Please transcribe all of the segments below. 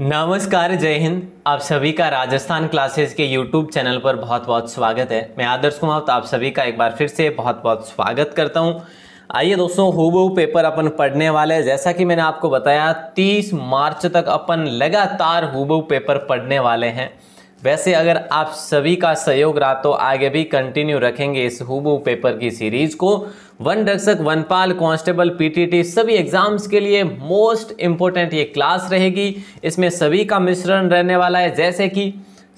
नमस्कार जय हिंद आप सभी का राजस्थान क्लासेस के यूट्यूब चैनल पर बहुत बहुत स्वागत है मैं आदर्श कुमार तो आप सभी का एक बार फिर से बहुत बहुत स्वागत करता हूं आइए दोस्तों हुबहू पेपर अपन पढ़ने वाले हैं जैसा कि मैंने आपको बताया 30 मार्च तक अपन लगातार हुबहू पेपर पढ़ने वाले हैं वैसे अगर आप सभी का सहयोग रहा तो आगे भी कंटिन्यू रखेंगे इस हु पेपर की सीरीज़ को वन रक्षक वनपाल कांस्टेबल पीटीटी सभी एग्जाम्स के लिए मोस्ट इम्पोर्टेंट ये क्लास रहेगी इसमें सभी का मिश्रण रहने वाला है जैसे कि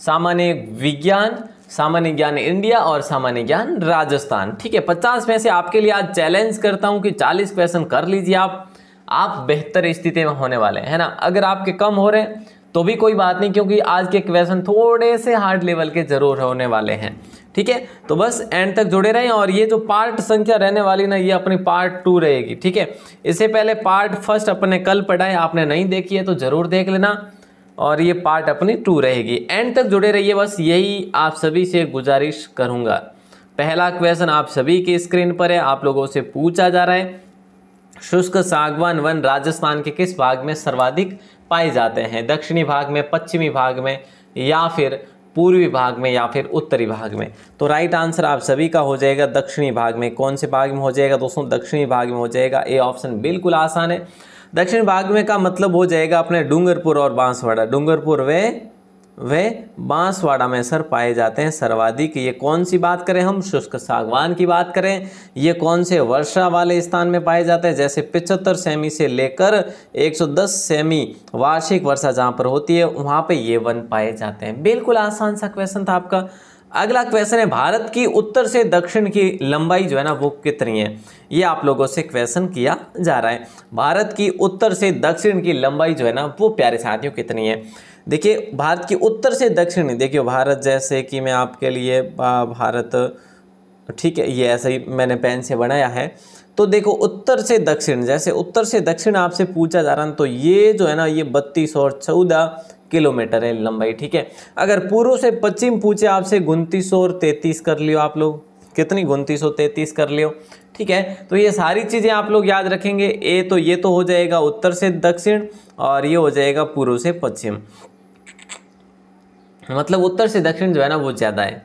सामान्य विज्ञान सामान्य ज्ञान इंडिया और सामान्य ज्ञान राजस्थान ठीक है पचास में से आपके लिए आज चैलेंज करता हूँ कि चालीस क्वेश्चन कर लीजिए आप आप बेहतर स्थिति में होने वाले हैं ना अगर आपके कम हो रहे हैं तो भी कोई बात नहीं क्योंकि आज के क्वेश्चन थोड़े से हार्ड लेवल के जरूर होने वाले हैं ठीक है तो बस एंड तक जुड़े रहें और ये जो पार्ट संख्या रहने वाली ना ये अपनी पार्ट टू रहेगी ठीक है इससे पहले पार्ट फर्स्ट अपने कल पढ़ाए आपने नहीं देखी है तो ज़रूर देख लेना और ये पार्ट अपनी टू रहेगी एंड तक जुड़े रहिए बस यही आप सभी से गुजारिश करूँगा पहला क्वेश्चन आप सभी की स्क्रीन पर है आप लोगों से पूछा जा रहा है शुष्क सागवान वन राजस्थान के किस भाग में सर्वाधिक पाए जाते हैं दक्षिणी भाग में पश्चिमी भाग में या फिर पूर्वी भाग में या फिर उत्तरी भाग में तो राइट आंसर आप सभी का हो जाएगा दक्षिणी भाग में कौन से भाग में हो जाएगा दोस्तों दक्षिणी भाग में हो जाएगा ए ऑप्शन बिल्कुल आसान है दक्षिण भाग में का मतलब हो जाएगा अपने डूंगरपुर और बांसवाड़ा डूंगरपुर वे वे बांसवाड़ा में सर पाए जाते हैं सर्वाधिक ये कौन सी बात करें हम शुष्क सागवान की बात करें ये कौन से वर्षा वाले स्थान में पाए जाते हैं जैसे पिछहत्तर सेमी से लेकर 110 सेमी वार्षिक वर्षा जहाँ पर होती है वहाँ पे ये वन पाए जाते हैं बिल्कुल आसान सा क्वेश्चन था आपका अगला क्वेश्चन है भारत की उत्तर से दक्षिण की लंबाई जो है ना वो कितनी है ये आप लोगों से क्वेश्चन किया जा रहा है भारत की उत्तर से दक्षिण की लंबाई जो है ना वो प्यारे साथियों कितनी है देखिए भारत की उत्तर से दक्षिण देखिए भारत जैसे कि मैं आपके लिए भारत ठीक है ये ऐसे ही मैंने पेन से बनाया है तो देखो उत्तर से दक्षिण जैसे उत्तर से दक्षिण आपसे पूछा जा रहा है तो ये जो है ना ये बत्तीस और चौदह किलोमीटर है लंबाई ठीक है अगर पूर्व से पश्चिम पूछे आपसे उनतीस और तैतीस कर लियो आप लोग कितनी उनतीस और तैतीस कर लियो ठीक है तो ये सारी चीज़ें आप लोग याद रखेंगे ए तो ये तो हो जाएगा उत्तर से दक्षिण और ये हो जाएगा पूर्व से पश्चिम मतलब उत्तर से दक्षिण जो है ना वो ज़्यादा है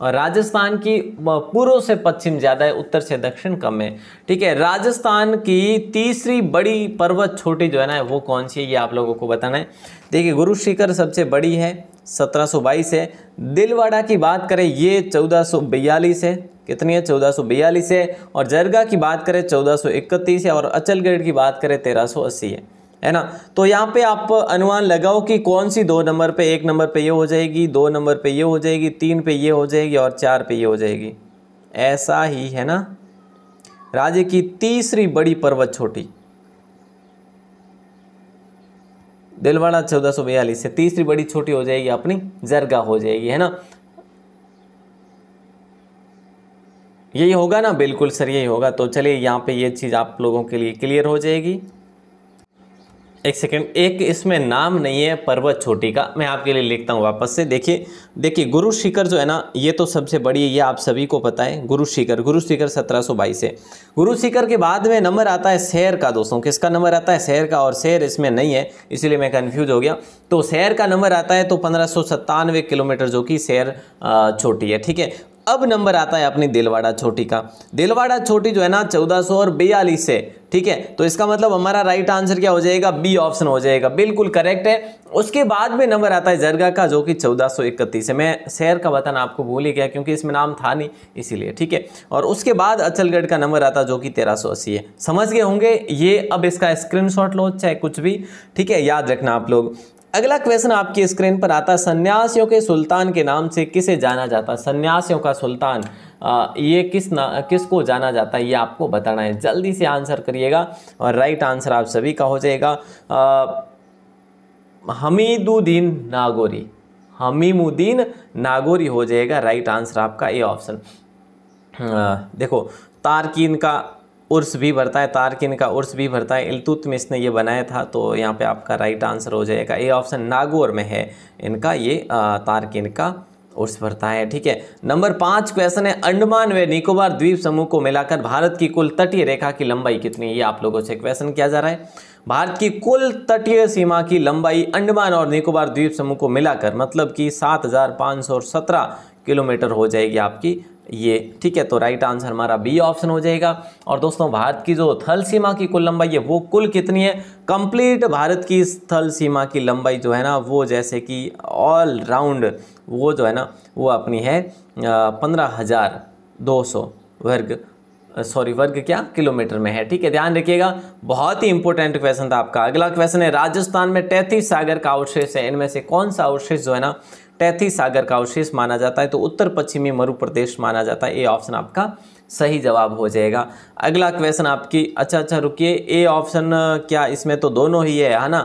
और राजस्थान की पूर्व से पश्चिम ज़्यादा है उत्तर से दक्षिण कम है ठीक है राजस्थान की तीसरी बड़ी पर्वत छोटी जो है ना वो कौन सी है ये आप लोगों को बताना है देखिए गुरु शिखर सबसे बड़ी है 1722 है दिलवाड़ा की बात करें ये 1442 है कितनी है 1442 है और जरगा की बात करें 1431 है और अचलगढ़ की बात करें 1380 है है ना तो यहाँ पे आप अनुमान लगाओ कि कौन सी दो नंबर पे एक नंबर पे ये हो जाएगी दो नंबर पे ये हो जाएगी तीन पे ये हो जाएगी और चार पे ये हो जाएगी ऐसा ही है ना राज्य की तीसरी बड़ी पर्वत छोटी दिलवाड़ा चौदह सौ बयालीस से तीसरी बड़ी छोटी हो जाएगी अपनी जरगा हो जाएगी है ना यही होगा ना बिल्कुल सर यही होगा तो चलिए यहाँ पे ये चीज़ आप लोगों के लिए क्लियर हो जाएगी एक सेकंड एक इसमें नाम नहीं है पर्वत छोटी का मैं आपके लिए लिखता हूँ वापस से देखिए देखिए गुरु शिखर जो है ना ये तो सबसे बड़ी है ये आप सभी को पता है गुरु शिखर गुरु शिखर सत्रह सौ बाईस है गुरु शिखर के बाद में नंबर आता है शहर का दोस्तों किसका नंबर आता है शहर का और शहर इसमें नहीं है इसीलिए मैं कन्फ्यूज हो गया तो शहर का नंबर आता है तो पंद्रह किलोमीटर जो कि शहर छोटी है ठीक है अब नंबर आता है अपनी दिलवाड़ा छोटी का दिलवाड़ा छोटी जो है ना चौदह सौ और बयालीस है ठीक है तो इसका मतलब हमारा राइट आंसर क्या हो जाएगा बी ऑप्शन हो जाएगा बिल्कुल करेक्ट है उसके बाद में नंबर आता है जरगा का जो कि चौदह सौ इकतीस है मैं शहर का वतन आपको भूल ही गया क्योंकि इसमें नाम था नहीं इसीलिए ठीक है और उसके बाद अचलगढ़ का नंबर आता जो कि तेरह सौ अस्सी है समझ गए होंगे ये अब इसका स्क्रीनशॉट लो चाहे कुछ भी ठीक है याद रखना आप लोग अगला क्वेश्चन आपकी स्क्रीन पर आता है सन्यासियों के सुल्तान के नाम से किसे जाना जाता है सन्यासियों का सुल्तान आ, ये किस ना किसको जाना जाता है ये आपको बताना है जल्दी से आंसर करिएगा और राइट आंसर आप सभी का हो जाएगा हमीदुद्दीन नागोरी हमीमुद्दीन नागोरी हो जाएगा राइट आंसर आपका ये ऑप्शन देखो तारकिन का उर्स भी भरता है तारकिन का उर्स भी भरता है इलतुतमिस ने ये बनाया था तो यहाँ पे आपका राइट आंसर हो जाएगा ए ऑप्शन नागौर में है इनका ये तारकिन का उर्स भरता है ठीक है नंबर पाँच क्वेश्चन है अंडमान व निकोबार द्वीप समूह को मिलाकर भारत की कुल तटीय रेखा की लंबाई कितनी है ये आप लोगों से क्वेश्चन किया जा रहा है भारत की कुल तटीय सीमा की लंबाई अंडमान और निकोबार द्वीप समूह को मिलाकर मतलब कि सात किलोमीटर हो जाएगी आपकी ये ठीक है तो राइट आंसर हमारा बी ऑप्शन हो जाएगा और दोस्तों भारत की जो थल सीमा की कुल लंबाई है वो कुल कितनी है कंप्लीट भारत की थल सीमा की लंबाई जो है ना वो जैसे कि ऑल राउंड वो जो है ना वो अपनी है पंद्रह हज़ार दो सौ वर्ग सॉरी वर्ग क्या किलोमीटर में है ठीक है ध्यान रखिएगा बहुत ही इंपॉर्टेंट क्वेश्चन था आपका अगला क्वेश्चन है राजस्थान में तैतीस सागर का अवशेष है इनमें से कौन सा अवशेष जो है ना टैथी सागर का अवशेष माना जाता है तो उत्तर पश्चिमी मरु प्रदेश माना जाता है ए ऑप्शन आपका सही जवाब हो जाएगा अगला क्वेश्चन आपकी अच्छा अच्छा रुकिए ए ऑप्शन क्या इसमें तो दोनों ही है है ना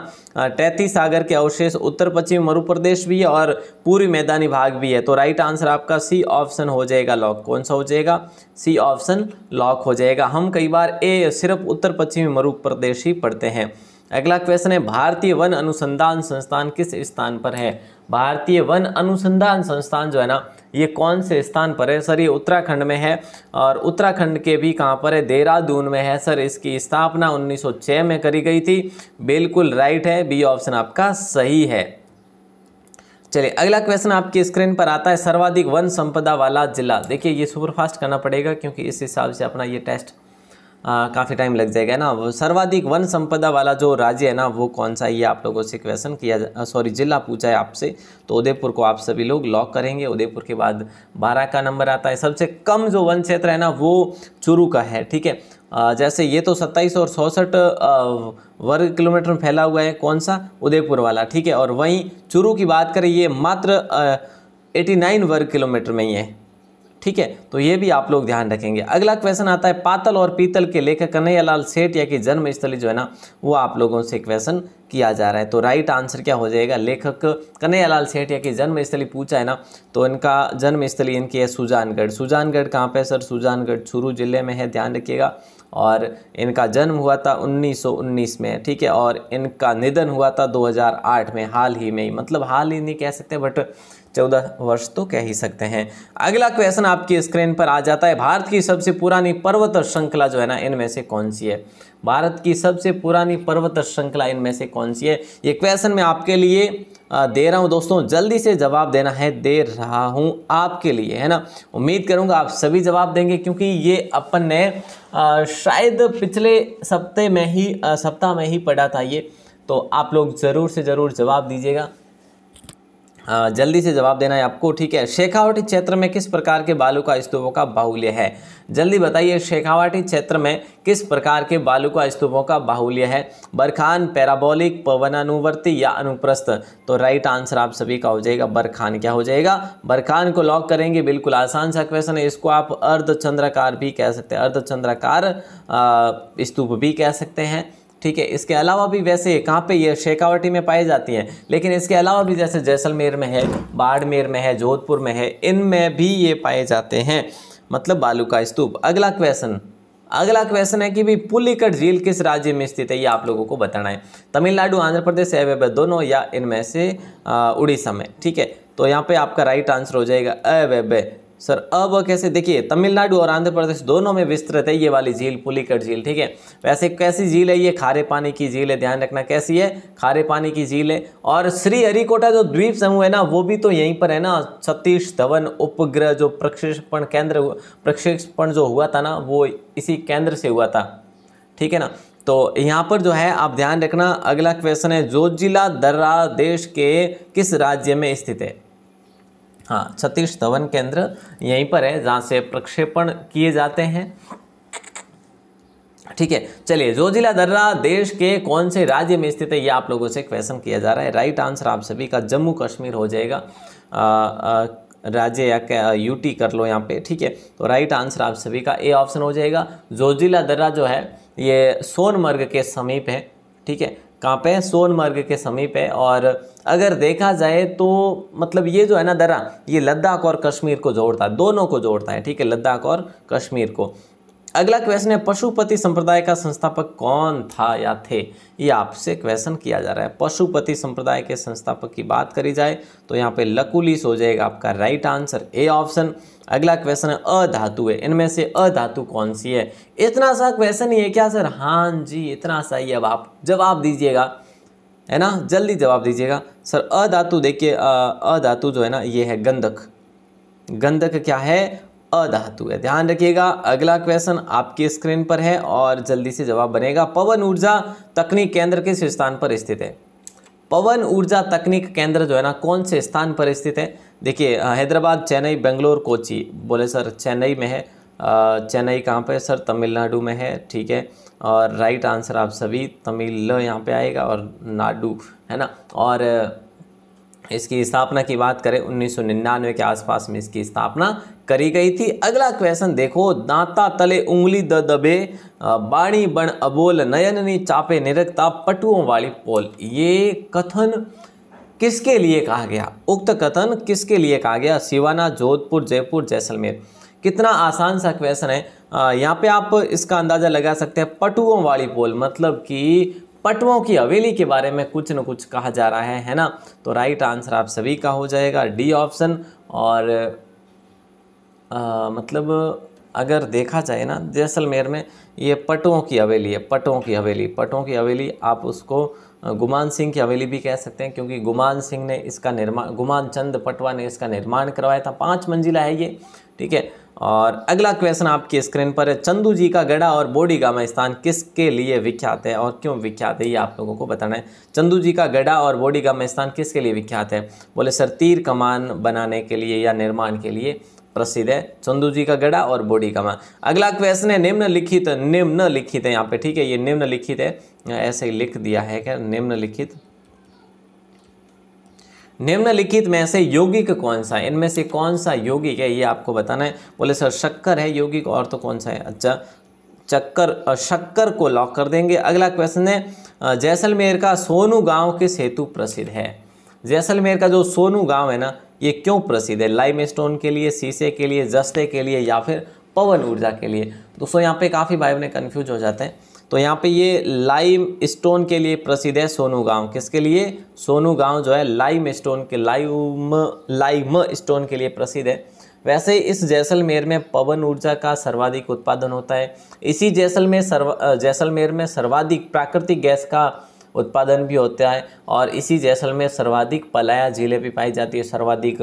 टैथी सागर के अवशेष उत्तर पश्चिम मरु प्रदेश भी है और पूरी मैदानी भाग भी है तो राइट आंसर आपका सी ऑप्शन हो जाएगा लॉक कौन सा हो जाएगा सी ऑप्शन लॉक हो जाएगा हम कई बार ए सिर्फ उत्तर पश्चिमी मरु प्रदेश ही पढ़ते हैं अगला क्वेश्चन है भारतीय वन अनुसंधान संस्थान किस स्थान पर है भारतीय वन अनुसंधान संस्थान जो है ना ये कौन से स्थान पर है सर ये उत्तराखंड में है और उत्तराखंड के भी कहाँ पर है देहरादून में है सर इसकी स्थापना 1906 में करी गई थी बिल्कुल राइट है बी ऑप्शन आपका सही है चलिए अगला क्वेश्चन आपकी स्क्रीन पर आता है सर्वाधिक वन संपदा वाला जिला देखिए ये सुपरफास्ट करना पड़ेगा क्योंकि इस हिसाब से अपना ये टेस्ट काफ़ी टाइम लग जाएगा ना सर्वाधिक वन संपदा वाला जो राज्य है ना वो कौन सा ये आप लोगों से क्वेश्चन किया सॉरी जिला पूछा है आपसे तो उदयपुर को आप सभी लोग लॉक करेंगे उदयपुर के बाद बारह का नंबर आता है सबसे कम जो वन क्षेत्र है ना वो चुरू का है ठीक है जैसे ये तो सत्ताईस और सौसठ वर्ग किलोमीटर में फैला हुआ है कौन सा उदयपुर वाला ठीक है और वहीं चुरू की बात करें ये मात्र एटी नाइन वर्ग किलोमीटर में ही है ठीक है तो ये भी आप लोग ध्यान रखेंगे अगला क्वेश्चन आता है पातल और पीतल के लेखक कन्हैयालाल सेठ या कि जन्मस्थली जो है ना वो आप लोगों से क्वेश्चन किया जा रहा है तो राइट आंसर क्या हो जाएगा लेखक कन्हैयालाल सेठ या कि जन्मस्थली पूछा है ना तो इनका जन्मस्थली इनकी है सुजानगढ़ सुजानगढ़ कहाँ पे सर सुजानगढ़ चूरू जिले में है ध्यान रखिएगा और इनका जन्म हुआ था 1919 में ठीक है और इनका निधन हुआ था 2008 में हाल ही में ही मतलब हाल ही नहीं कह सकते बट चौदह वर्ष तो कह ही सकते हैं अगला क्वेश्चन आपकी स्क्रीन पर आ जाता है भारत की सबसे पुरानी पर्वत श्रृंखला जो है ना इनमें से कौन सी है भारत की सबसे पुरानी पर्वत श्रृंखला इनमें से कौन सी है ये क्वेश्चन मैं आपके लिए दे रहा हूँ दोस्तों जल्दी से जवाब देना है दे रहा हूँ आपके लिए है ना उम्मीद करूँगा आप सभी जवाब देंगे क्योंकि ये अपन ने शायद पिछले सप्ते में ही सप्ताह में ही पढ़ा था ये तो आप लोग ज़रूर से ज़रूर जवाब दीजिएगा जल्दी से जवाब देना है आपको ठीक है शेखावटी क्षेत्र में किस प्रकार के बालू का स्तूपों का बाहुल्य है जल्दी बताइए शेखावटी क्षेत्र में किस प्रकार के बालू का स्तूपों का बाहुल्य है बरखान पैराबोलिक पवनानुवर्ती या अनुप्रस्थ तो राइट आंसर आप सभी का हो जाएगा बरखान क्या हो जाएगा बरखान को लॉक करेंगे बिल्कुल आसान सा क्वेश्चन है इसको आप अर्धचंद्राकार भी कह सकते हैं अर्धचंद्राकार स्तूप भी कह सकते हैं ठीक है इसके अलावा भी वैसे कहाँ पे ये शेखावटी में पाई जाती हैं लेकिन इसके अलावा भी जैसे जैसलमेर में है बाड़मेर में है जोधपुर में है इनमें भी ये पाए जाते हैं मतलब बालू का स्तूप अगला क्वेश्चन अगला क्वेश्चन है कि भाई पुलिकट झील किस राज्य में स्थित है ये आप लोगों को बताना है तमिलनाडु आंध्र प्रदेश अवेबे दोनों या इनमें से उड़ीसा में ठीक है तो यहाँ पे आपका राइट आंसर हो जाएगा अवेबे सर अब कैसे देखिए तमिलनाडु और आंध्र प्रदेश दोनों में विस्तृत है ये वाली झील पुलिकट झील ठीक है वैसे कैसी झील है ये खारे पानी की झील है ध्यान रखना कैसी है खारे पानी की झील है और श्री हरिकोटा जो द्वीप समूह है ना वो भी तो यहीं पर है ना सतीश धवन उपग्रह जो प्रक्षेपण केंद्र प्रक्षेपण जो हुआ था ना वो इसी केंद्र से हुआ था ठीक है ना तो यहाँ पर जो है आप ध्यान रखना अगला क्वेश्चन है जो जिला दर्रा देश के किस राज्य में स्थित है हाँ सतीश धवन केंद्र यहीं पर है जहाँ से प्रक्षेपण किए जाते हैं ठीक है चलिए जोजिला दर्रा देश के कौन से राज्य में स्थित है ये आप लोगों से क्वेश्चन किया जा रहा है राइट आंसर आप सभी का जम्मू कश्मीर हो जाएगा राज्य या यूटी कर लो यहाँ पे ठीक है तो राइट आंसर आप सभी का ए ऑप्शन हो जाएगा जोजिला दर्रा जो है ये सोनमर्ग के समीप है ठीक है कहाँ पे सोनमर्ग के समीप है और अगर देखा जाए तो मतलब ये जो है ना दरा ये लद्दाख और कश्मीर को जोड़ता है दोनों को जोड़ता है ठीक है लद्दाख और कश्मीर को अगला क्वेश्चन है पशुपति संप्रदाय का संस्थापक कौन था या थे ये आपसे क्वेश्चन किया जा रहा है पशुपति संप्रदाय के संस्थापक की बात करी जाए तो यहाँ पे लकुलिस हो जाएगा आपका राइट आंसर ए ऑप्शन अगला क्वेश्चन है अधातु है इनमें से अधातु कौन सी है इतना सा क्वेश्चन ही है क्या सर हाँ जी इतना सा ही अब आप जवाब दीजिएगा है ना जल्दी जवाब दीजिएगा सर अधातु देखिए अधातु जो है ना ये है गंधक गंधक क्या है अधातु है ध्यान रखिएगा अगला क्वेश्चन आपकी स्क्रीन पर है और जल्दी से जवाब बनेगा पवन ऊर्जा तकनीक केंद्र किस स्थान पर स्थित है पवन ऊर्जा तकनीक केंद्र जो है ना कौन से स्थान पर स्थित है देखिए हैदराबाद चेन्नई बेंगलोर कोची बोले सर चेन्नई में है चेन्नई कहाँ पर सर तमिलनाडु में है ठीक है और राइट आंसर आप सभी तमिल यहाँ पे आएगा और नाडु है ना और इसकी स्थापना की बात करें 1999 के आसपास में इसकी स्थापना करी गई थी अगला क्वेश्चन देखो दाता तले उंगली द दबे बाणी बण अबोल नी चापे निरखता पटुओं वाली पोल ये कथन किसके लिए कहा गया उक्त कथन किसके लिए कहा गया शिवाना जोधपुर जयपुर जैसलमेर कितना आसान सा क्वेश्चन है यहाँ पे आप इसका अंदाज़ा लगा सकते हैं पटुओं वाली पोल मतलब कि पटुओं की हवेली के बारे में कुछ न कुछ कहा जा रहा है है ना तो राइट आंसर आप सभी का हो जाएगा डी ऑप्शन और आ, मतलब अगर देखा जाए ना जैसलमेर में ये पटों की हवेली है पटों की हवेली पटों की हवेली आप उसको गुमान सिंह की हवेली भी कह सकते हैं क्योंकि गुमान सिंह ने इसका निर्माण गुमान चंद पटवा ने इसका निर्माण करवाया था पाँच मंजिला है ये ठीक है और अगला क्वेश्चन आपकी स्क्रीन पर है चंदू जी का गढ़ा और बोडी गामा स्थान किसके लिए विख्यात है और क्यों विख्यात है ये आप लोगों को बताना है चंदू जी का गढ़ा और बोडी गामा स्थान किसके लिए विख्यात है बोले सर तीर कमान बनाने के लिए या निर्माण के लिए प्रसिद्ध है चंदू जी का गढ़ा और बोडी का माँ अगला क्वेश्चन है निम्न लिखित निम्न लिखित है यहाँ पे ठीक है ये निम्न लिखित है ऐसे लिख दिया है क्या निम्न लिखित निम्नलिखित में से यौगिक कौन सा है इनमें से कौन सा यौगिक है ये आपको बताना है बोले सर शक्कर है यौगिक और तो कौन सा है अच्छा चक्कर शक्कर को लॉक कर देंगे अगला क्वेश्चन है जैसलमेर का सोनू गांव किस हेतु प्रसिद्ध है जैसलमेर का जो सोनू गांव है ना ये क्यों प्रसिद्ध है लाइम स्टोन के लिए शीशे के लिए जस्ते के लिए या फिर पवन ऊर्जा के लिए दोस्तों यहाँ पे काफ़ी भाई बहने कन्फ्यूज हो जाते हैं तो यहाँ पे ये लाइम स्टोन के लिए प्रसिद्ध है सोनू गांव किसके लिए सोनू गांव जो है लाइम स्टोन के लाइम लाइम स्टोन के लिए प्रसिद्ध है वैसे इस जैसलमेर में पवन ऊर्जा का सर्वाधिक उत्पादन होता है इसी जैसलमेर सर्व जैसलमेर में सर्वाधिक प्राकृतिक गैस का उत्पादन भी होता है और इसी जैसलमेर सर्वाधिक पलाया ज़िले भी पाई जाती है सर्वाधिक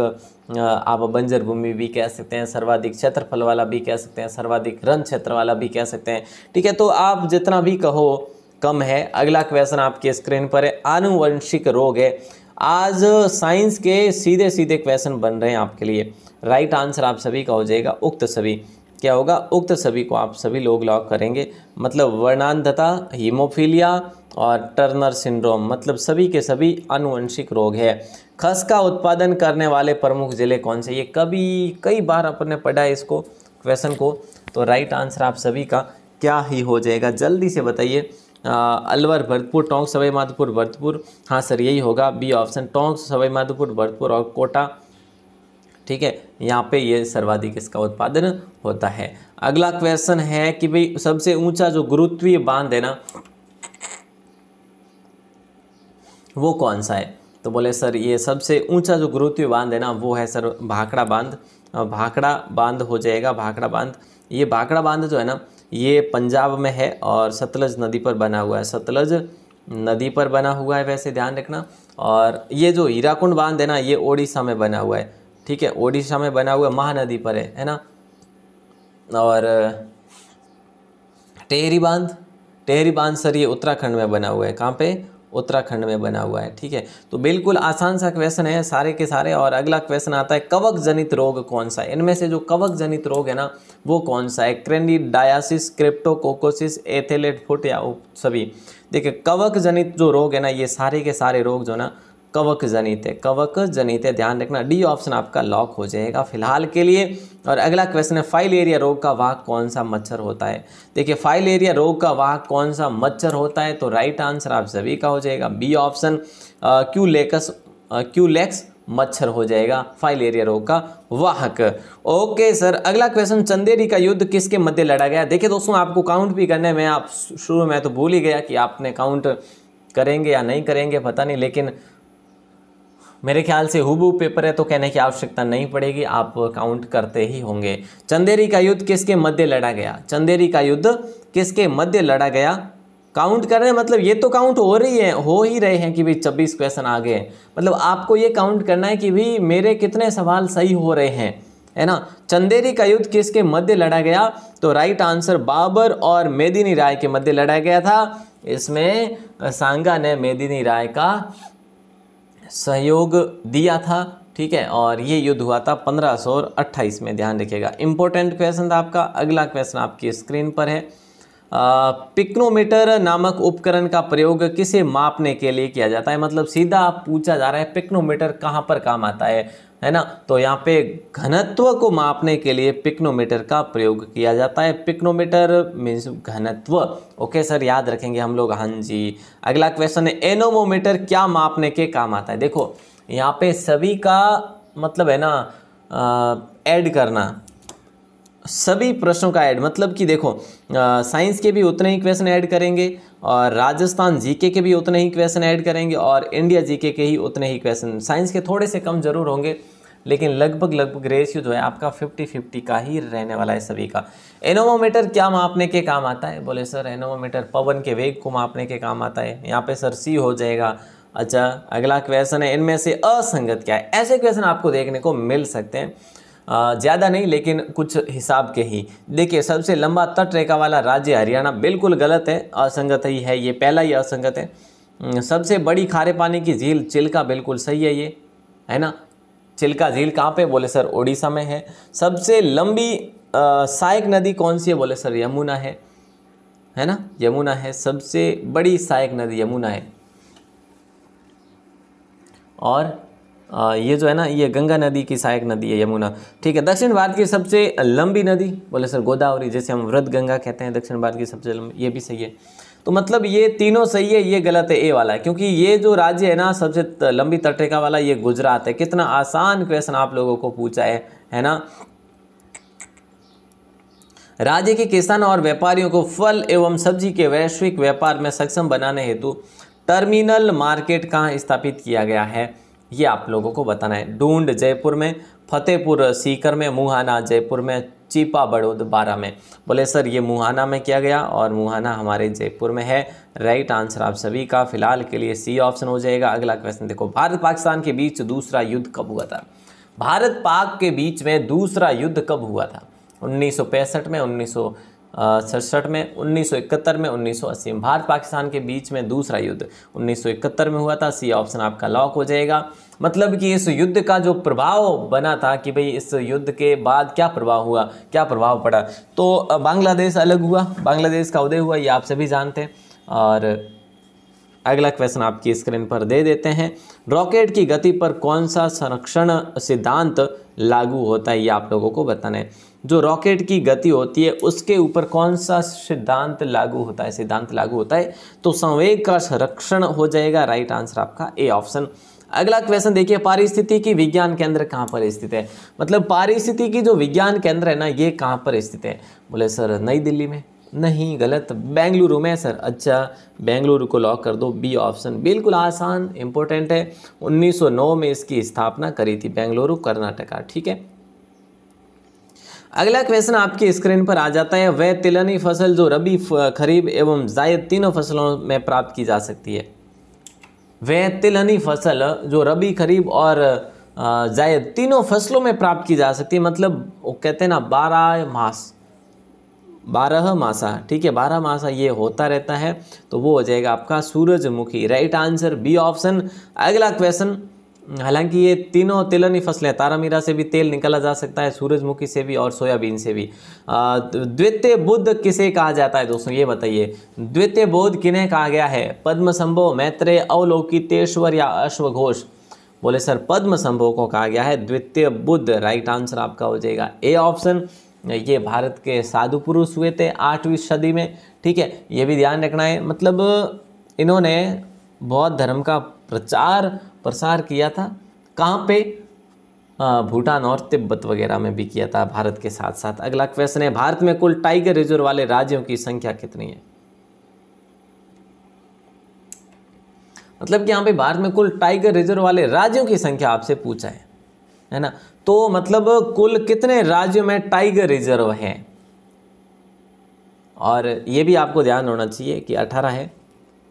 आप बंजर भूमि भी कह सकते हैं सर्वाधिक क्षेत्रफल वाला भी कह सकते हैं सर्वाधिक रन क्षेत्र वाला भी कह सकते हैं ठीक है तो आप जितना भी कहो कम है अगला क्वेश्चन आपके स्क्रीन पर है आनुवंशिक रोग है आज साइंस के सीधे सीधे क्वेश्चन बन रहे हैं आपके लिए राइट आंसर आप सभी का हो जाएगा उक्त सभी क्या होगा उक्त सभी को आप सभी लोग लॉक करेंगे मतलब वर्णांधता हीमोफीलिया और टर्नर सिंड्रोम मतलब सभी के सभी अनुवंशिक रोग है खस का उत्पादन करने वाले प्रमुख ज़िले कौन से ये कभी कई बार अपन ने पढ़ा है इसको क्वेश्चन को तो राइट आंसर आप सभी का क्या ही हो जाएगा जल्दी से बताइए अलवर भरतपुर टोंक सवाई माधोपुर भरतपुर हाँ सर यही होगा बी ऑप्शन टोंक सवाई माधोपुर भरतपुर और कोटा ठीक है यहाँ पे ये सर्वाधिक इसका उत्पादन होता है अगला क्वेश्चन है कि भाई सबसे ऊंचा जो गुरुत्वीय बांध है ना वो कौन सा है तो बोले सर ये सबसे ऊंचा जो गुरुत्वीय बांध है ना वो है सर भाखड़ा बांध भाखड़ा बांध हो जाएगा भाखड़ा बांध ये भाखड़ा बांध जो है ना ये पंजाब में है और सतलज नदी पर बना हुआ है सतलज नदी पर बना हुआ है वैसे ध्यान रखना और ये जो हीराकुंड बांध है ना ये ओडिशा में बना हुआ है ठीक है ओडिशा में बना हुआ महानदी पर है है ना और टेहरी बांध टेहरी बांध सर ये उत्तराखंड में बना हुआ है कहाँ पे उत्तराखंड में बना हुआ है ठीक है तो बिल्कुल आसान सा क्वेश्चन है सारे के सारे और अगला क्वेश्चन आता है कवक जनित रोग कौन सा है इनमें से जो कवक जनित रोग है ना वो कौन सा है डायासिस क्रिप्टोकोकोसिस एथेलेट फुट या सभी देखिए कवक जनित जो रोग है ना ये सारे के सारे रोग जो ना कवक जनित है कवक जनित है ध्यान रखना डी ऑप्शन आपका लॉक हो जाएगा फिलहाल के लिए और अगला क्वेश्चन है फाइल एरिया रोग का वाहक कौन सा मच्छर होता है देखिए फाइल एरिया रोग का वाहक कौन सा मच्छर होता है तो राइट आंसर आप सभी का हो जाएगा B option Culex Culex मच्छर हो जाएगा फाइल एरिया रोग का वाहक ओके सर अगला क्वेश्चन चंदेरी का युद्ध किसके मध्य लड़ा गया देखिए दोस्तों आपको काउंट भी करने में आप शुरू में तो भूल ही गया कि आपने काउंट करेंगे या नहीं करेंगे पता नहीं लेकिन मेरे ख्याल से हुबू पेपर है तो कहने की आवश्यकता नहीं पड़ेगी आप काउंट करते ही होंगे चंदेरी का युद्ध किसके मध्य लड़ा गया चंदेरी का युद्ध किसके मध्य लड़ा गया काउंट कर रहे हैं मतलब ये तो काउंट हो रही है हो ही रहे हैं कि भाई छब्बीस क्वेश्चन आ गए मतलब आपको ये काउंट करना है कि भाई मेरे कितने सवाल सही हो रहे हैं है ना चंदेरी का युद्ध किसके मध्य लड़ा गया तो राइट आंसर बाबर और मेदिनी राय के मध्य लड़ा गया था इसमें सांगा ने मेदिनी राय का सहयोग दिया था ठीक है और ये युद्ध हुआ था 1528 में ध्यान रखिएगा इंपॉर्टेंट क्वेश्चन था आपका अगला क्वेश्चन आपकी स्क्रीन पर है पिक्नोमीटर नामक उपकरण का प्रयोग किसे मापने के लिए किया जाता है मतलब सीधा पूछा जा रहा है पिक्नोमीटर कहाँ पर काम आता है है ना तो यहाँ पे घनत्व को मापने के लिए पिक्नोमीटर का प्रयोग किया जाता है पिक्नोमीटर मीन्स घनत्व ओके सर याद रखेंगे हम लोग हाँ जी अगला क्वेश्चन है एनोमोमीटर क्या मापने के काम आता है देखो यहाँ पे सभी का मतलब है ना ऐड करना सभी प्रश्नों का ऐड मतलब कि देखो साइंस के भी उतने ही क्वेश्चन ऐड करेंगे और राजस्थान जीके के भी उतने ही क्वेश्चन ऐड करेंगे और इंडिया जीके के ही उतने ही क्वेश्चन साइंस के थोड़े से कम जरूर होंगे लेकिन लगभग लगभग रेशियो जो है आपका 50 50 का ही रहने वाला है सभी का एनोमोमीटर क्या मापने के काम आता है बोले सर एनोमोमीटर पवन के वेग को मापने के काम आता है यहाँ पे सर सी हो जाएगा अच्छा अगला क्वेश्चन है इनमें से असंगत क्या है ऐसे क्वेश्चन आपको देखने को मिल सकते हैं ज़्यादा नहीं लेकिन कुछ हिसाब के ही देखिए सबसे लंबा तट रेखा वाला राज्य हरियाणा बिल्कुल गलत है असंगत ही है ये पहला ही असंगत है सबसे बड़ी खारे पानी की झील चिल्का बिल्कुल सही है ये है ना चिल्का झील कहाँ पे बोले सर ओडिशा में है सबसे लंबी सहायक नदी कौन सी है बोले सर यमुना है है ना यमुना है सबसे बड़ी सहायक नदी यमुना है और ये जो है ना ये गंगा नदी की सहायक नदी है यमुना ठीक है दक्षिण भारत की सबसे लंबी नदी बोले सर गोदावरी जैसे हम वृद्ध गंगा कहते हैं दक्षिण भारत की सबसे लंबी ये भी सही है तो मतलब ये तीनों सही है ये गलत है ए वाला है क्योंकि ये जो राज्य है ना सबसे लंबी तटेका वाला ये गुजरात है कितना आसान क्वेश्चन आप लोगों को पूछा है है ना राज्य के किसान और व्यापारियों को फल एवं सब्जी के वैश्विक व्यापार में सक्षम बनाने हेतु टर्मिनल मार्केट कहाँ स्थापित किया गया है ये आप लोगों को बताना है डूंड जयपुर में फतेहपुर सीकर में मुहाना जयपुर में चीपा बड़ोद बारह में बोले सर ये मुहाना में किया गया और मुहाना हमारे जयपुर में है राइट आंसर आप सभी का फिलहाल के लिए सी ऑप्शन हो जाएगा अगला क्वेश्चन देखो भारत पाकिस्तान के बीच दूसरा युद्ध कब हुआ था भारत पाक के बीच में दूसरा युद्ध कब हुआ था उन्नीस में उन्नीस सड़सठ में 1971 में 1980 में भारत पाकिस्तान के बीच में दूसरा युद्ध 1971 में हुआ था सी ऑप्शन आपका लॉक हो जाएगा मतलब कि इस युद्ध का जो प्रभाव बना था कि भाई इस युद्ध के बाद क्या प्रभाव हुआ क्या प्रभाव पड़ा तो बांग्लादेश अलग हुआ बांग्लादेश का उदय हुआ ये आप सभी जानते हैं और अगला क्वेश्चन आपकी स्क्रीन पर दे देते हैं रॉकेट की गति पर कौन सा संरक्षण सिद्धांत लागू होता है ये आप लोगों को बताना है जो रॉकेट की गति होती है उसके ऊपर कौन सा सिद्धांत लागू होता है सिद्धांत लागू होता है तो संवेग का संरक्षण हो जाएगा राइट आंसर आपका ए ऑप्शन अगला क्वेश्चन देखिए पारिस्थितिकी विज्ञान केंद्र कहाँ पर स्थित है मतलब पारिस्थितिकी जो विज्ञान केंद्र है ना ये कहाँ पर स्थित है बोले सर नई दिल्ली में नहीं गलत बेंगलुरु में सर अच्छा बेंगलुरु को लॉक कर दो बी ऑप्शन बिल्कुल आसान इंपॉर्टेंट है 1909 में इसकी स्थापना करी थी बेंगलुरु कर्नाटका ठीक है अगला क्वेश्चन आपकी स्क्रीन पर आ जाता है वह तिलनी फसल जो रबी खरीब एवं जायद तीनों फसलों में प्राप्त की जा सकती है वह तिलनी फसल जो रबी खरीब और जायद तीनों फसलों में प्राप्त की जा सकती है मतलब वो कहते हैं ना बारह मास बारह मासा ठीक है बारह मासा ये होता रहता है तो वो हो जाएगा आपका सूरजमुखी राइट आंसर बी ऑप्शन अगला क्वेश्चन हालांकि ये तीनों तिलनी फसलें तारामीरा से भी तेल निकाला जा सकता है सूरजमुखी से भी और सोयाबीन से भी द्वितीय बुद्ध किसे कहा जाता है दोस्तों ये बताइए द्वितीय बोध किन्हें कहा गया है पद्म संभव मैत्रेय अवलोकितेश्वर या अश्वघोष बोले सर पद्म संभव को कहा गया है द्वितीय बुद्ध राइट आंसर आपका हो जाएगा ए ऑप्शन ये भारत के साधु पुरुष हुए थे आठवीं सदी में ठीक है ये भी ध्यान रखना है मतलब इन्होंने बौद्ध धर्म का प्रचार प्रसार किया था कहाँ पे भूटान और तिब्बत वगैरह में भी किया था भारत के साथ साथ अगला क्वेश्चन है भारत में कुल टाइगर रिजर्व वाले राज्यों की संख्या कितनी है मतलब कि यहाँ पे भारत में कुल टाइगर रिजर्व वाले राज्यों की संख्या आपसे पूछा है है ना तो मतलब कुल कितने राज्यों में टाइगर रिजर्व है और ये भी आपको ध्यान होना चाहिए कि अठारह है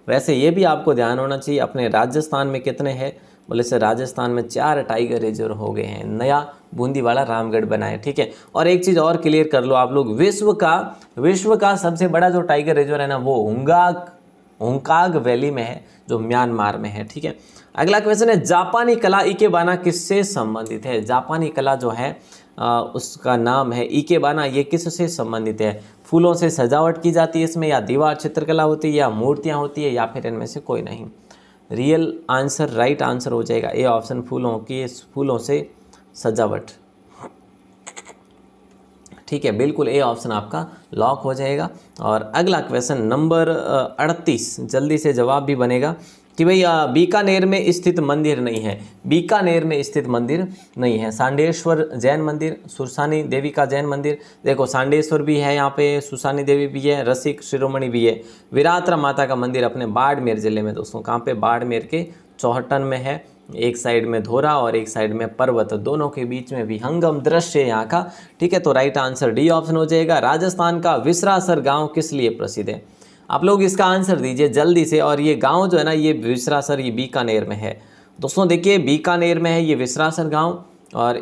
वैसे ये भी आपको ध्यान होना चाहिए अपने राजस्थान में कितने हैं बोले से राजस्थान में चार टाइगर रिजर्व हो गए हैं नया बूंदी वाला रामगढ़ बना है ठीक है और एक चीज़ और क्लियर कर लो आप लोग विश्व का विश्व का सबसे बड़ा जो टाइगर रिजर्व है ना वो हंगाक होंकाग वैली में है जो म्यांमार में है ठीक है अगला क्वेश्चन है जापानी कला इकेबाना किससे संबंधित है जापानी कला जो है आ, उसका नाम है इकेबाना ये किससे संबंधित है फूलों से सजावट की जाती है इसमें या दीवार चित्रकला होती है या मूर्तियाँ होती है या फिर इनमें से कोई नहीं रियल आंसर राइट आंसर हो जाएगा ए ऑप्शन फूलों की फूलों से सजावट ठीक है बिल्कुल ए ऑप्शन आपका लॉक हो जाएगा और अगला क्वेश्चन नंबर अड़तीस जल्दी से जवाब भी बनेगा कि भाई बीकानेर में स्थित मंदिर नहीं है बीकानेर में स्थित मंदिर नहीं है सांडेश्वर जैन मंदिर सुरसानी देवी का जैन मंदिर देखो सांडेश्वर भी है यहाँ पे सुरसानी देवी भी है रसिक शिरोमणि भी है विरात्रा माता का मंदिर अपने बाड़मेर ज़िले में दोस्तों कहाँ पे बाड़मेर के चौहटन में है एक साइड में धोरा और एक साइड में पर्वत दोनों के बीच में विहंगम दृश्य है यहाँ का ठीक है तो राइट आंसर डी ऑप्शन हो जाएगा राजस्थान का विसरासर गाँव किस लिए प्रसिद्ध है आप लोग इसका आंसर दीजिए जल्दी से और ये गांव जो है ना ये विसरासर ये बीकानेर में है दोस्तों देखिए बीकानेर में है ये विसरासर गांव और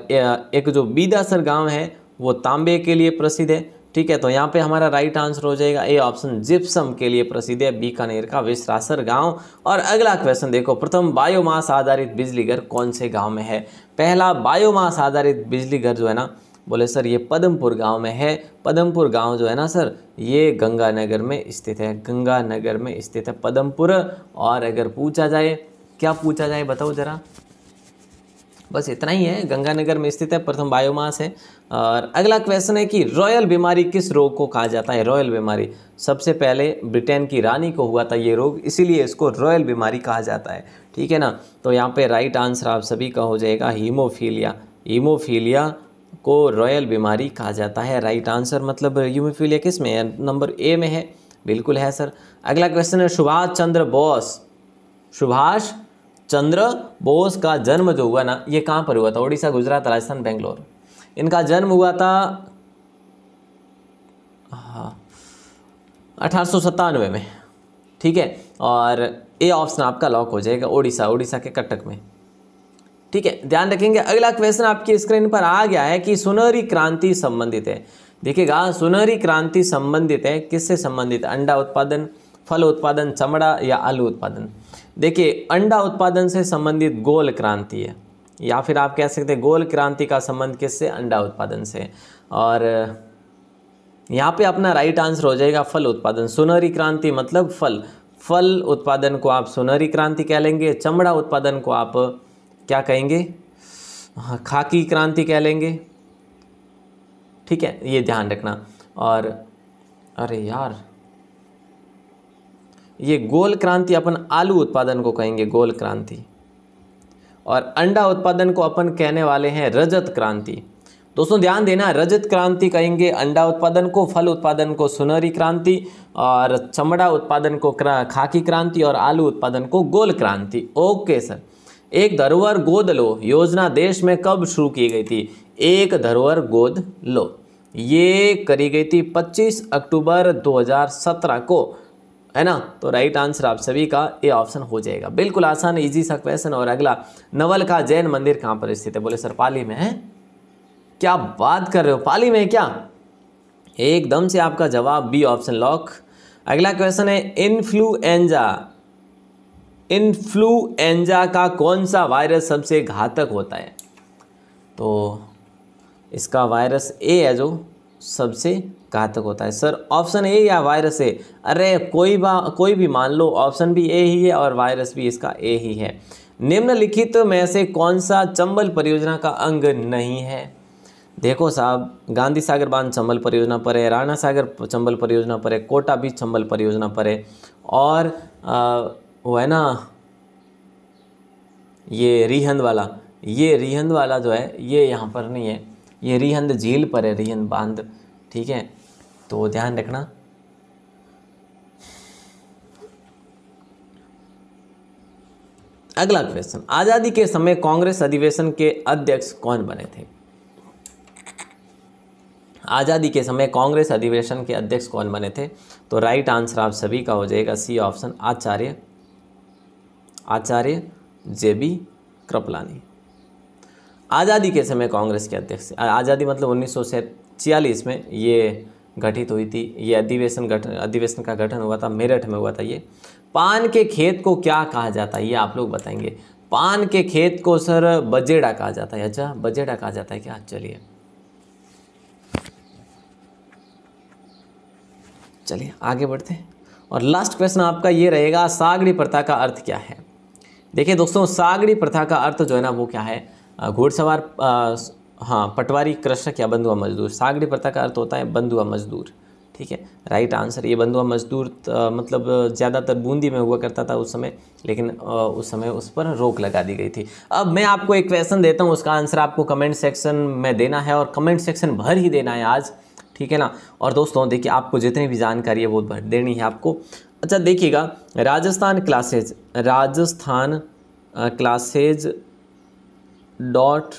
एक जो बीदासर गांव है वो तांबे के लिए प्रसिद्ध है ठीक है तो यहाँ पे हमारा राइट आंसर हो जाएगा ए ऑप्शन जिप्सम के लिए प्रसिद्ध है बीकानेर का विसरासर गांव और अगला क्वेश्चन देखो प्रथम बायोमास आधारित बिजलीघर कौन से गांव में है पहला बायोमास आधारित बिजलीघर जो है ना बोले सर ये पदमपुर गांव में है पदमपुर गांव जो है ना सर ये गंगानगर में स्थित है गंगानगर में स्थित है पदमपुर और अगर पूछा जाए क्या पूछा जाए बताओ ज़रा बस इतना ही है गंगानगर में स्थित है प्रथम बायोमास है और अगला क्वेश्चन है कि रॉयल बीमारी किस रोग को कहा जाता है रॉयल बीमारी सबसे पहले ब्रिटेन की रानी को हुआ था ये रोग इसीलिए इसको रॉयल बीमारी कहा जाता है ठीक है ना तो यहाँ पे राइट आंसर आप सभी का हो जाएगा हीमोफीलिया हीमोफीलिया को रॉयल बीमारी कहा जाता है राइट आंसर मतलब यूमिफिलिया किस में है नंबर ए में है बिल्कुल है सर अगला क्वेश्चन है सुभाष चंद्र बोस सुभाष चंद्र बोस का जन्म जो हुआ ना ये कहाँ पर हुआ था उड़ीसा गुजरात राजस्थान बेंगलोर इनका जन्म हुआ था हाँ अठारह में ठीक है और ए ऑप्शन आपका लॉक हो जाएगा ओडिशा ओडिशा के कटक में ठीक है ध्यान रखेंगे अगला क्वेश्चन आपकी स्क्रीन पर आ गया है कि सुनहरी क्रांति संबंधित है देखिएगा सुनहरी क्रांति संबंधित है किससे संबंधित अंडा उत्पादन फल उत्पादन चमड़ा या आलू उत्पादन देखिए अंडा उत्पादन से संबंधित गोल क्रांति है या फिर आप कह सकते हैं गोल क्रांति का संबंध किससे अंडा उत्पादन से और यहाँ पे अपना राइट आंसर हो जाएगा फल उत्पादन सुनहरी क्रांति मतलब फल फल उत्पादन को आप सुनहरी क्रांति कह लेंगे चमड़ा उत्पादन को आप क्या कहेंगे हाँ खाकी क्रांति कह लेंगे ठीक है ये ध्यान रखना और अरे यार ये गोल क्रांति अपन आलू उत्पादन को कहेंगे गोल क्रांति और अंडा उत्पादन को अपन कहने वाले हैं रजत क्रांति दोस्तों ध्यान देना रजत क्रांति कहेंगे अंडा उत्पादन को फल उत्पादन को सुनहरी क्रांति और चमड़ा उत्पादन को खाकी क्रांति और आलू उत्पादन को गोल क्रांति ओके सर एक धरोहर गोद लो योजना देश में कब शुरू की गई थी एक धरोहर गोद लो ये करी गई थी 25 अक्टूबर 2017 को है ना तो राइट आंसर आप सभी का ए ऑप्शन हो जाएगा बिल्कुल आसान इजी सा क्वेश्चन और अगला नवल का जैन मंदिर कहाँ पर स्थित है बोले सर पाली में है क्या बात कर रहे हो पाली में क्या एकदम से आपका जवाब बी ऑप्शन लॉक अगला क्वेश्चन है इन्फ्लुएंजा इन्फ्लुएंजा का कौन सा वायरस सबसे घातक होता है तो इसका वायरस ए है जो सबसे घातक होता है सर ऑप्शन ए या वायरस ए अरे कोई बा कोई भी मान लो ऑप्शन भी ए ही है और वायरस भी इसका ए ही है निम्नलिखित तो में से कौन सा चंबल परियोजना का अंग नहीं है देखो साहब गांधी सागर बांध चंबल परियोजना पर है राणा सागर चंबल परियोजना पर है कोटा बीच चंबल परियोजना पर है और आ, वो है ना ये रिहंद वाला ये रिहंद वाला जो है ये यहाँ पर नहीं है ये रिहंद झील पर है रिहंद बांध ठीक है तो ध्यान रखना अगला क्वेश्चन आज़ादी के समय कांग्रेस अधिवेशन के अध्यक्ष कौन बने थे आज़ादी के समय कांग्रेस अधिवेशन के अध्यक्ष कौन बने थे तो राइट आंसर आप सभी का हो जाएगा C option Acharya Acharya J B Kripalani आज़ादी के समय कांग्रेस के अध्यक्ष आज़ादी मतलब उन्नीस में ये गठित हुई थी ये अधिवेशन गठन अधिवेशन का गठन हुआ था मेरठ में हुआ था ये पान के खेत को क्या कहा जाता है ये आप लोग बताएंगे पान के खेत को सर बजेड़ा कहा जाता है अच्छा बजेड़ा कहा जाता है क्या चलिए चलिए आगे बढ़ते हैं और लास्ट क्वेश्चन आपका ये रहेगा सागरी प्रथा का अर्थ क्या है देखिए दोस्तों सागरी प्रथा का अर्थ जो है ना वो क्या है घोड़सवार हाँ पटवारी कृषक या बंधुआ मजदूर सागरी प्रथा का अर्थ होता है बंधुआ मजदूर ठीक है राइट आंसर ये बंधुआ मजदूर मतलब ज़्यादातर बूंदी में हुआ करता था उस समय लेकिन उस समय उस पर रोक लगा दी गई थी अब मैं आपको एक क्वेश्चन देता हूँ उसका आंसर आपको कमेंट सेक्शन में देना है और कमेंट सेक्शन भर ही देना है आज ठीक है ना और दोस्तों देखिए आपको जितनी भी जानकारी है वो भर देनी है आपको अच्छा देखिएगा Rajasthan classes Rajasthan classes dot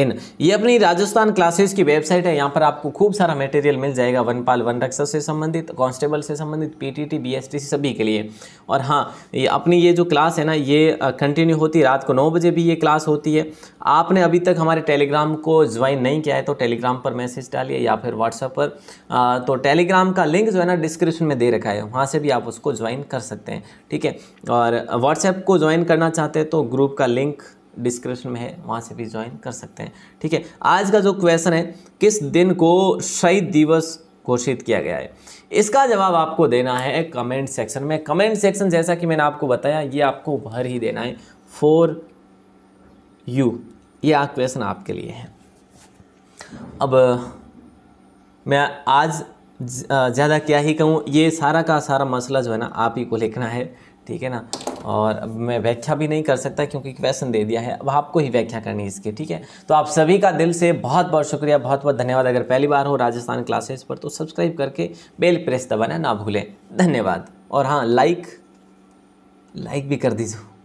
in ये अपनी राजस्थान क्लासेस की वेबसाइट है यहाँ पर आपको खूब सारा मटेरियल मिल जाएगा वनपाल वन रक्षक से संबंधित कांस्टेबल से संबंधित पीटीटी बीएसटी सभी के लिए और हाँ ये अपनी ये जो क्लास है ना ये कंटिन्यू होती है रात को नौ बजे भी ये क्लास होती है आपने अभी तक हमारे टेलीग्राम को ज्वाइन नहीं किया है तो टेलीग्राम पर मैसेज डालिए या फिर व्हाट्सएप पर आ, तो टेलीग्राम का लिंक जो है ना डिस्क्रिप्शन में दे रखा है वहाँ से भी आप उसको ज्वाइन कर सकते हैं ठीक है और व्हाट्सएप को ज्वाइन करना चाहते हैं तो ग्रुप का लिंक डिस्क्रिप्शन में है वहाँ से भी ज्वाइन कर सकते हैं ठीक है आज का जो क्वेश्चन है किस दिन को शहीद दिवस घोषित किया गया है इसका जवाब आपको देना है कमेंट सेक्शन में कमेंट सेक्शन जैसा कि मैंने आपको बताया ये आपको भर ही देना है फोर यू ये क्वेश्चन आपके लिए है अब मैं आज ज़्यादा क्या ही कहूँ ये सारा का सारा मसला जो है ना आप ही को लिखना है ठीक है ना और अब मैं व्याख्या भी नहीं कर सकता क्योंकि क्वेश्चन दे दिया है अब आपको ही व्याख्या करनी है इसकी ठीक है तो आप सभी का दिल से बहुत बहुत शुक्रिया बहुत बहुत धन्यवाद अगर पहली बार हो राजस्थान क्लासेस पर तो सब्सक्राइब करके बेल प्रेस दबाना ना भूलें धन्यवाद और हाँ लाइक लाइक भी कर दीजिए